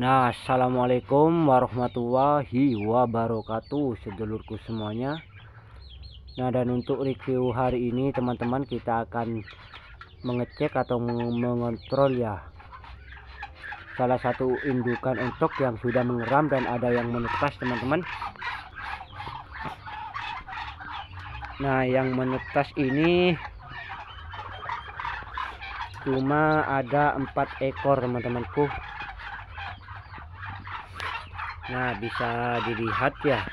Nah, assalamualaikum warahmatullahi wabarakatuh, sedulurku semuanya. Nah, dan untuk review hari ini, teman-teman, kita akan mengecek atau mengontrol ya salah satu indukan untuk yang sudah mengeram dan ada yang menetas, teman-teman. Nah, yang menetas ini cuma ada empat ekor, teman-temanku. Nah, bisa dilihat ya.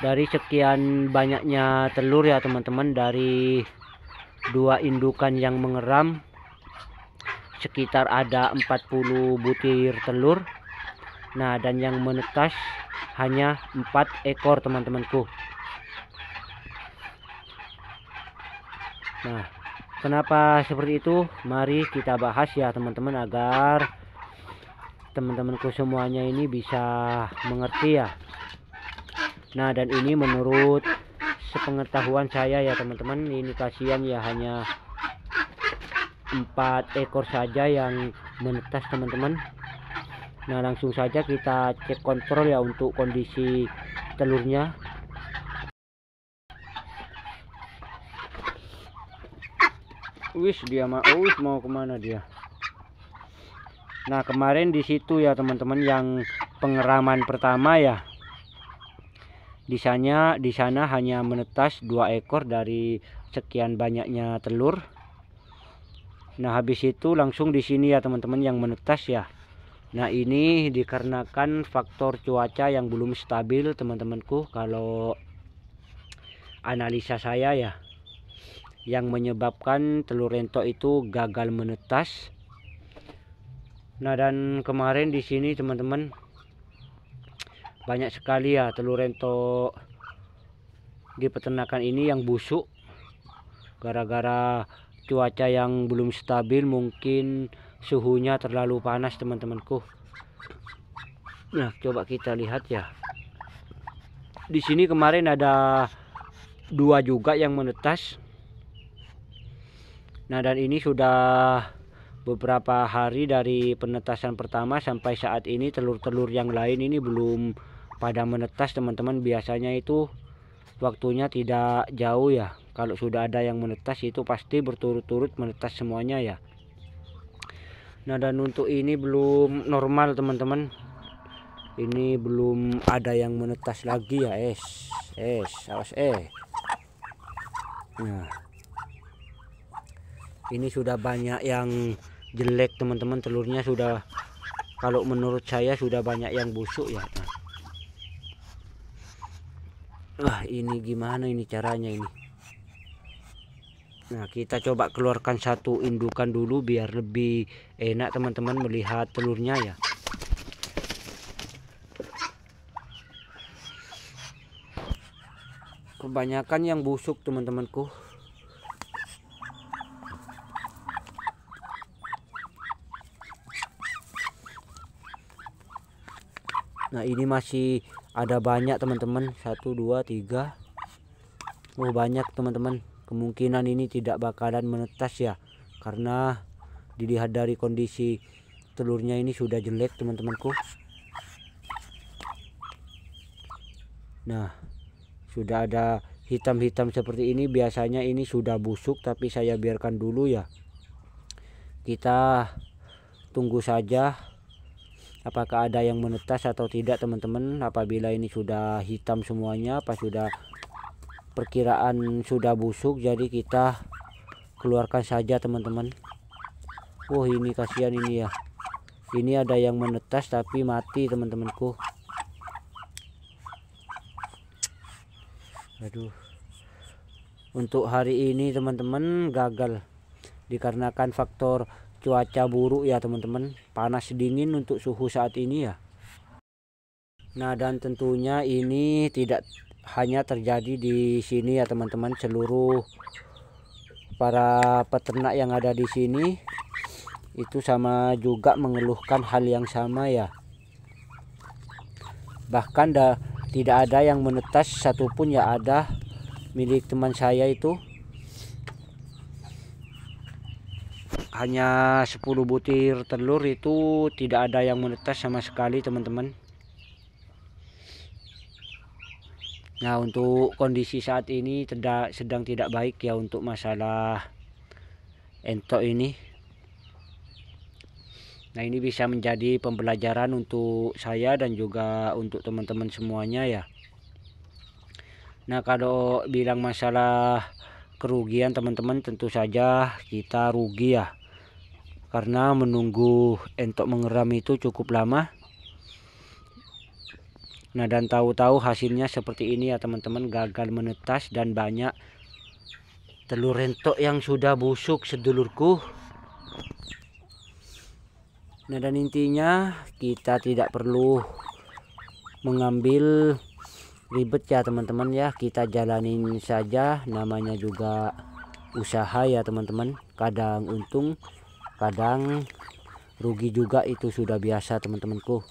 Dari sekian banyaknya telur ya teman-teman dari dua indukan yang mengeram sekitar ada 40 butir telur. Nah, dan yang menetas hanya empat ekor teman-temanku. Nah, kenapa seperti itu? Mari kita bahas ya teman-teman agar teman-temanku semuanya ini bisa mengerti ya nah dan ini menurut sepengetahuan saya ya teman-teman ini kasihan ya hanya empat ekor saja yang menetas teman-teman nah langsung saja kita cek kontrol ya untuk kondisi telurnya wis dia mau wis mau kemana dia Nah kemarin di situ ya teman-teman yang pengeraman pertama ya. Di sana di sana hanya menetas dua ekor dari sekian banyaknya telur. Nah habis itu langsung di sini ya teman-teman yang menetas ya. Nah ini dikarenakan faktor cuaca yang belum stabil teman-temanku kalau analisa saya ya. Yang menyebabkan telur rentok itu gagal menetas Nah dan kemarin di sini teman-teman banyak sekali ya telur rentok di peternakan ini yang busuk gara-gara cuaca yang belum stabil mungkin suhunya terlalu panas teman-temanku. Nah coba kita lihat ya. Di sini kemarin ada dua juga yang menetas. Nah dan ini sudah beberapa hari dari penetasan pertama sampai saat ini telur-telur yang lain ini belum pada menetas teman-teman biasanya itu waktunya tidak jauh ya kalau sudah ada yang menetas itu pasti berturut-turut menetas semuanya ya nah dan untuk ini belum normal teman-teman ini belum ada yang menetas lagi ya es es awas eh nah ini sudah banyak yang jelek teman-teman telurnya sudah kalau menurut saya sudah banyak yang busuk ya wah ini gimana ini caranya ini nah kita coba keluarkan satu indukan dulu biar lebih enak teman-teman melihat telurnya ya kebanyakan yang busuk teman-temanku Nah ini masih ada banyak teman-teman satu dua tiga Oh banyak teman-teman kemungkinan ini tidak bakalan menetas ya karena dilihat dari kondisi telurnya ini sudah jelek teman-temanku Nah sudah ada hitam-hitam seperti ini biasanya ini sudah busuk tapi saya biarkan dulu ya kita tunggu saja apakah ada yang menetas atau tidak teman-teman apabila ini sudah hitam semuanya apa sudah perkiraan sudah busuk jadi kita keluarkan saja teman-teman Oh ini kasihan ini ya ini ada yang menetas tapi mati teman-temanku aduh untuk hari ini teman-teman gagal dikarenakan faktor cuaca buruk ya teman-teman panas dingin untuk suhu saat ini ya nah dan tentunya ini tidak hanya terjadi di sini ya teman-teman seluruh para peternak yang ada di sini itu sama juga mengeluhkan hal yang sama ya bahkan da, tidak ada yang menetas satupun ya ada milik teman saya itu hanya 10 butir telur itu tidak ada yang menetas sama sekali teman-teman Nah untuk kondisi saat ini tidak, sedang tidak baik ya untuk masalah entok ini Nah ini bisa menjadi pembelajaran untuk saya dan juga untuk teman-teman semuanya ya Nah kalau bilang masalah kerugian teman-teman tentu saja kita rugi ya karena menunggu entok mengeram itu cukup lama nah dan tahu-tahu hasilnya seperti ini ya teman-teman gagal menetas dan banyak telur entok yang sudah busuk sedulurku nah dan intinya kita tidak perlu mengambil ribet ya teman-teman ya kita jalanin saja namanya juga usaha ya teman-teman kadang untung kadang rugi juga itu sudah biasa teman-temanku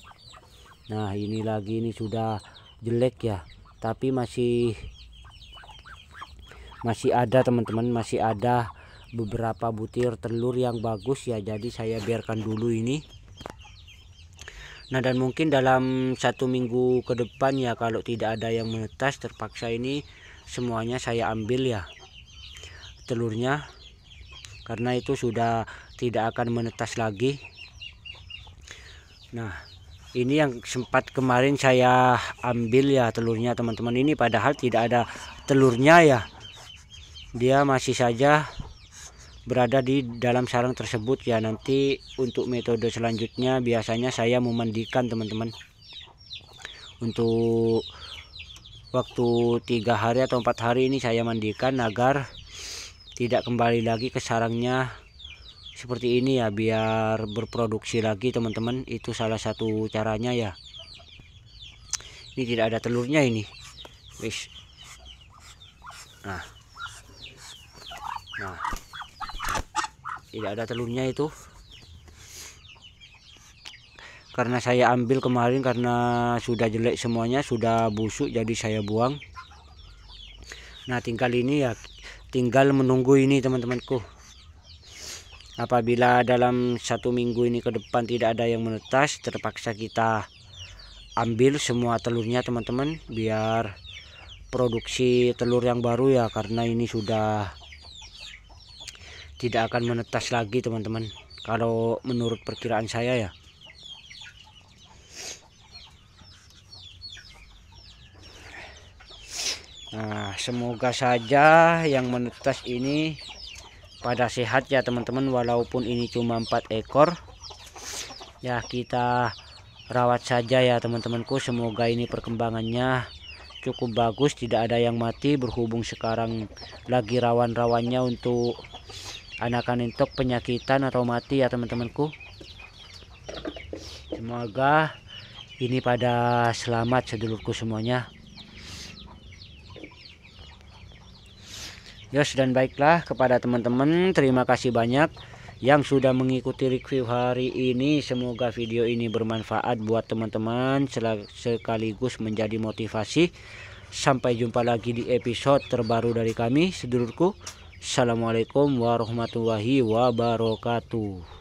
nah ini lagi ini sudah jelek ya tapi masih masih ada teman-teman masih ada beberapa butir telur yang bagus ya jadi saya biarkan dulu ini Nah dan mungkin dalam satu minggu ke depan ya kalau tidak ada yang menetas terpaksa ini semuanya saya ambil ya telurnya karena itu sudah tidak akan menetas lagi nah ini yang sempat kemarin saya ambil ya telurnya teman-teman ini padahal tidak ada telurnya ya dia masih saja berada di dalam sarang tersebut ya nanti untuk metode selanjutnya biasanya saya memandikan teman-teman untuk waktu tiga hari atau empat hari ini saya mandikan agar tidak kembali lagi ke sarangnya seperti ini ya biar berproduksi lagi teman-teman itu salah satu caranya ya ini tidak ada telurnya ini wis nah nah tidak ada telurnya itu karena saya ambil kemarin karena sudah jelek semuanya sudah busuk jadi saya buang nah tinggal ini ya tinggal menunggu ini teman-temanku apabila dalam satu minggu ini ke depan tidak ada yang menetas terpaksa kita ambil semua telurnya teman-teman biar produksi telur yang baru ya karena ini sudah tidak akan menetas lagi teman-teman kalau menurut perkiraan saya ya nah semoga saja yang menetas ini pada sehat ya teman-teman walaupun ini cuma 4 ekor ya kita rawat saja ya teman-temanku semoga ini perkembangannya cukup bagus tidak ada yang mati berhubung sekarang lagi rawan-rawannya untuk anakan entok penyakitan atau mati ya teman-temanku semoga ini pada selamat sedulurku semuanya Yos dan baiklah kepada teman-teman terima kasih banyak yang sudah mengikuti review hari ini semoga video ini bermanfaat buat teman-teman sekaligus menjadi motivasi sampai jumpa lagi di episode terbaru dari kami sedulurku Assalamualaikum warahmatullahi wabarakatuh